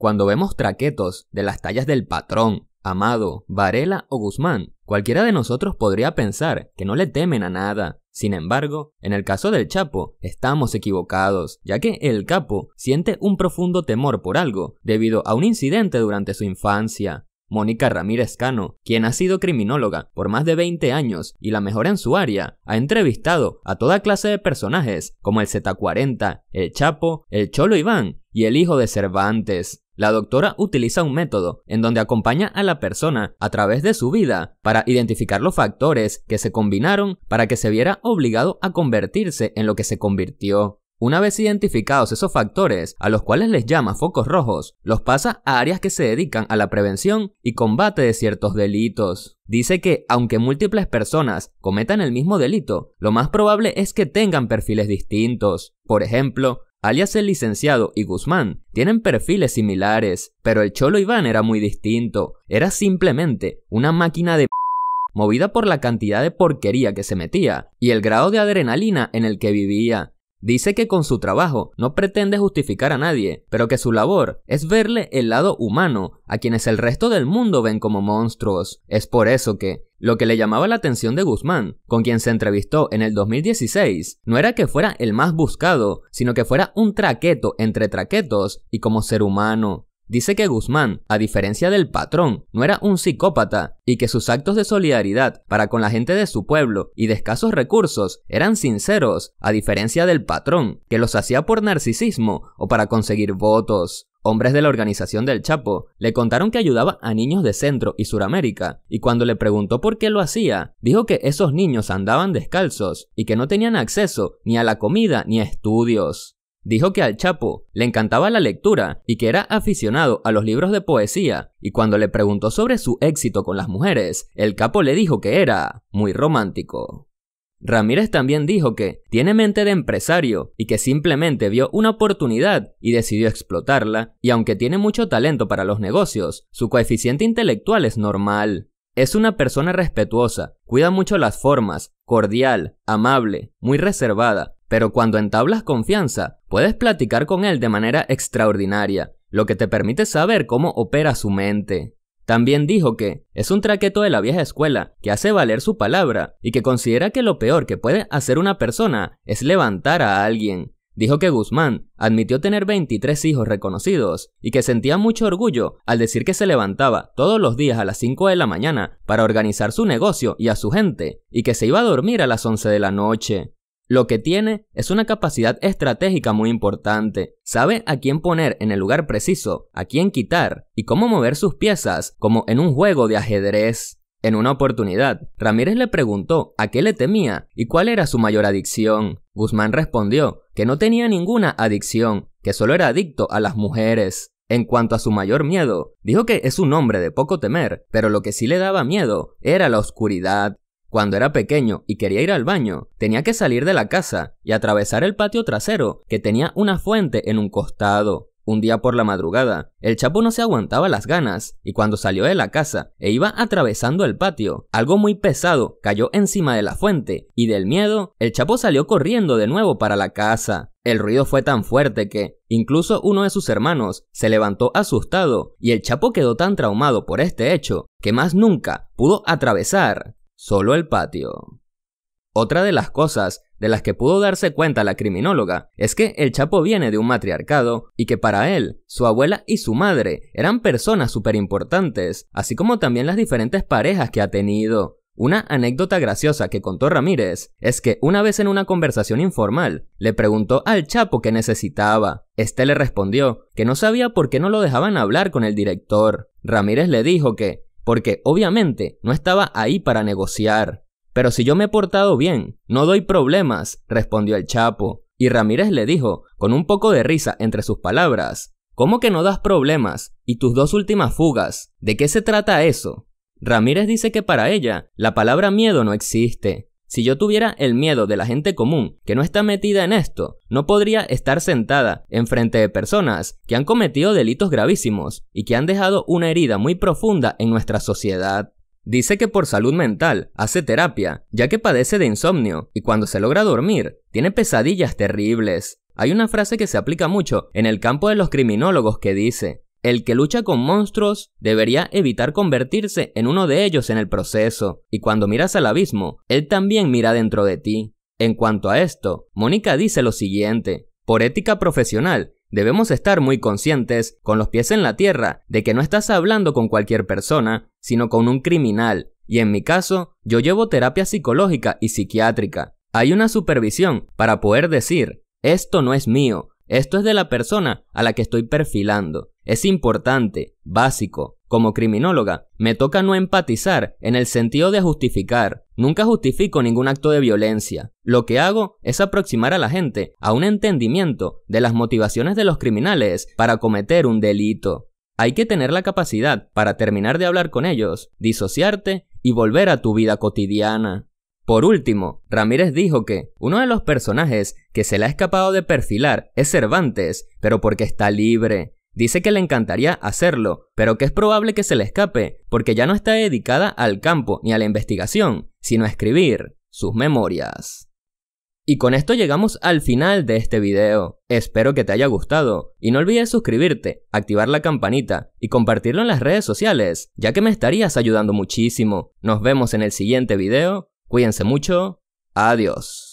Cuando vemos traquetos de las tallas del patrón, Amado, Varela o Guzmán, cualquiera de nosotros podría pensar que no le temen a nada. Sin embargo, en el caso del Chapo, estamos equivocados, ya que el capo siente un profundo temor por algo debido a un incidente durante su infancia. Mónica Ramírez Cano, quien ha sido criminóloga por más de 20 años y la mejor en su área, ha entrevistado a toda clase de personajes como el Z40, el Chapo, el Cholo Iván y el hijo de Cervantes. La doctora utiliza un método en donde acompaña a la persona a través de su vida para identificar los factores que se combinaron para que se viera obligado a convertirse en lo que se convirtió. Una vez identificados esos factores, a los cuales les llama focos rojos, los pasa a áreas que se dedican a la prevención y combate de ciertos delitos. Dice que, aunque múltiples personas cometan el mismo delito, lo más probable es que tengan perfiles distintos. Por ejemplo, alias el licenciado y Guzmán, tienen perfiles similares, pero el Cholo Iván era muy distinto, era simplemente una máquina de movida por la cantidad de porquería que se metía y el grado de adrenalina en el que vivía. Dice que con su trabajo no pretende justificar a nadie, pero que su labor es verle el lado humano a quienes el resto del mundo ven como monstruos. Es por eso que, lo que le llamaba la atención de Guzmán, con quien se entrevistó en el 2016, no era que fuera el más buscado, sino que fuera un traqueto entre traquetos y como ser humano dice que Guzmán, a diferencia del patrón, no era un psicópata y que sus actos de solidaridad para con la gente de su pueblo y de escasos recursos eran sinceros, a diferencia del patrón, que los hacía por narcisismo o para conseguir votos. Hombres de la organización del Chapo le contaron que ayudaba a niños de Centro y Suramérica, y cuando le preguntó por qué lo hacía, dijo que esos niños andaban descalzos y que no tenían acceso ni a la comida ni a estudios. Dijo que al Chapo le encantaba la lectura y que era aficionado a los libros de poesía, y cuando le preguntó sobre su éxito con las mujeres, el capo le dijo que era muy romántico. Ramírez también dijo que tiene mente de empresario y que simplemente vio una oportunidad y decidió explotarla, y aunque tiene mucho talento para los negocios, su coeficiente intelectual es normal. Es una persona respetuosa, cuida mucho las formas, cordial, amable, muy reservada, pero cuando entablas confianza, puedes platicar con él de manera extraordinaria, lo que te permite saber cómo opera su mente. También dijo que es un traqueto de la vieja escuela que hace valer su palabra y que considera que lo peor que puede hacer una persona es levantar a alguien. Dijo que Guzmán admitió tener 23 hijos reconocidos y que sentía mucho orgullo al decir que se levantaba todos los días a las 5 de la mañana para organizar su negocio y a su gente y que se iba a dormir a las 11 de la noche. Lo que tiene es una capacidad estratégica muy importante. Sabe a quién poner en el lugar preciso, a quién quitar y cómo mover sus piezas, como en un juego de ajedrez. En una oportunidad, Ramírez le preguntó a qué le temía y cuál era su mayor adicción. Guzmán respondió que no tenía ninguna adicción, que solo era adicto a las mujeres. En cuanto a su mayor miedo, dijo que es un hombre de poco temer, pero lo que sí le daba miedo era la oscuridad. Cuando era pequeño y quería ir al baño, tenía que salir de la casa y atravesar el patio trasero que tenía una fuente en un costado. Un día por la madrugada, el Chapo no se aguantaba las ganas y cuando salió de la casa e iba atravesando el patio, algo muy pesado cayó encima de la fuente y del miedo, el Chapo salió corriendo de nuevo para la casa. El ruido fue tan fuerte que, incluso uno de sus hermanos se levantó asustado y el Chapo quedó tan traumado por este hecho que más nunca pudo atravesar solo el patio. Otra de las cosas de las que pudo darse cuenta la criminóloga es que el Chapo viene de un matriarcado y que para él, su abuela y su madre eran personas súper importantes, así como también las diferentes parejas que ha tenido. Una anécdota graciosa que contó Ramírez es que una vez en una conversación informal le preguntó al Chapo qué necesitaba. Este le respondió que no sabía por qué no lo dejaban hablar con el director. Ramírez le dijo que porque obviamente no estaba ahí para negociar. Pero si yo me he portado bien, no doy problemas, respondió el Chapo. Y Ramírez le dijo, con un poco de risa entre sus palabras, ¿Cómo que no das problemas? ¿Y tus dos últimas fugas? ¿De qué se trata eso? Ramírez dice que para ella, la palabra miedo no existe, si yo tuviera el miedo de la gente común, que no está metida en esto, no podría estar sentada enfrente de personas que han cometido delitos gravísimos y que han dejado una herida muy profunda en nuestra sociedad. Dice que por salud mental hace terapia, ya que padece de insomnio y cuando se logra dormir tiene pesadillas terribles. Hay una frase que se aplica mucho en el campo de los criminólogos que dice, el que lucha con monstruos debería evitar convertirse en uno de ellos en el proceso, y cuando miras al abismo, él también mira dentro de ti. En cuanto a esto, Mónica dice lo siguiente, por ética profesional, debemos estar muy conscientes, con los pies en la tierra, de que no estás hablando con cualquier persona, sino con un criminal, y en mi caso, yo llevo terapia psicológica y psiquiátrica. Hay una supervisión para poder decir, esto no es mío, esto es de la persona a la que estoy perfilando. Es importante, básico, como criminóloga, me toca no empatizar en el sentido de justificar. Nunca justifico ningún acto de violencia. Lo que hago es aproximar a la gente a un entendimiento de las motivaciones de los criminales para cometer un delito. Hay que tener la capacidad para terminar de hablar con ellos, disociarte y volver a tu vida cotidiana. Por último, Ramírez dijo que uno de los personajes que se le ha escapado de perfilar es Cervantes, pero porque está libre. Dice que le encantaría hacerlo, pero que es probable que se le escape, porque ya no está dedicada al campo ni a la investigación, sino a escribir sus memorias. Y con esto llegamos al final de este video. Espero que te haya gustado y no olvides suscribirte, activar la campanita y compartirlo en las redes sociales, ya que me estarías ayudando muchísimo. Nos vemos en el siguiente video, cuídense mucho, adiós.